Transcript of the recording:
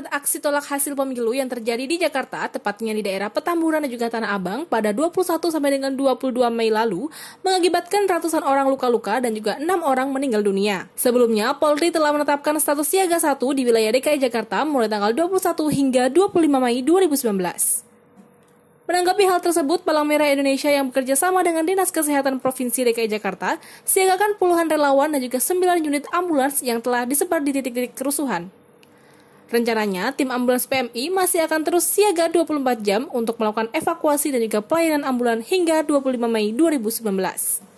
akibat aksi tolak hasil pemilu yang terjadi di Jakarta, tepatnya di daerah Petamburan dan juga Tanah Abang pada 21 sampai dengan 22 Mei lalu, mengakibatkan ratusan orang luka-luka dan juga enam orang meninggal dunia. Sebelumnya, Polri telah menetapkan status siaga satu di wilayah DKI Jakarta mulai tanggal 21 hingga 25 Mei 2019. Menanggapi hal tersebut, Palang Merah Indonesia yang bekerja sama dengan Dinas Kesehatan Provinsi DKI Jakarta siagakan puluhan relawan dan juga 9 unit ambulans yang telah disebar di titik-titik kerusuhan. Rencananya, tim ambulans PMI masih akan terus siaga 24 jam untuk melakukan evakuasi dan juga pelayanan ambulan hingga 25 Mei 2019.